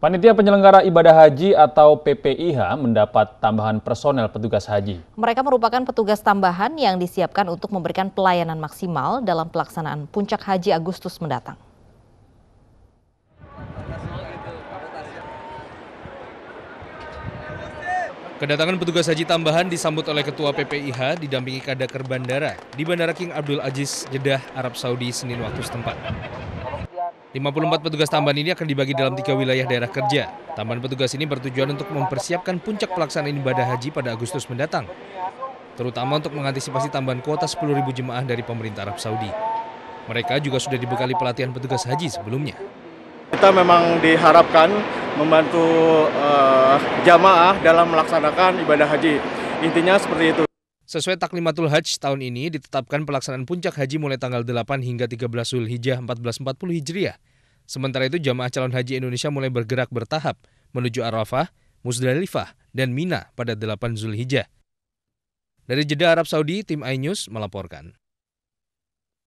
Panitia penyelenggara ibadah haji atau PPIH mendapat tambahan personel petugas haji. Mereka merupakan petugas tambahan yang disiapkan untuk memberikan pelayanan maksimal dalam pelaksanaan puncak haji Agustus mendatang. Kedatangan petugas haji tambahan disambut oleh Ketua PPIH didampingi Kadaker Bandara di Bandara King Abdul Aziz Jeddah, Arab Saudi, Senin waktu setempat. 54 petugas tambahan ini akan dibagi dalam tiga wilayah daerah kerja. Tambahan petugas ini bertujuan untuk mempersiapkan puncak pelaksanaan ibadah haji pada Agustus mendatang, terutama untuk mengantisipasi tambahan kuota 10.000 jemaah dari pemerintah Arab Saudi. Mereka juga sudah dibekali pelatihan petugas haji sebelumnya. Kita memang diharapkan membantu uh, jamaah dalam melaksanakan ibadah haji. Intinya seperti itu. Sesuai taklimatul hajj tahun ini ditetapkan pelaksanaan puncak haji mulai tanggal 8 hingga 13 Zulhijjah 1440 Hijriah. Sementara itu jamaah calon haji Indonesia mulai bergerak bertahap menuju Arafah, Muzdalifah, dan Mina pada 8 Zulhijjah. Dari Jeddah Arab Saudi, tim iNews melaporkan.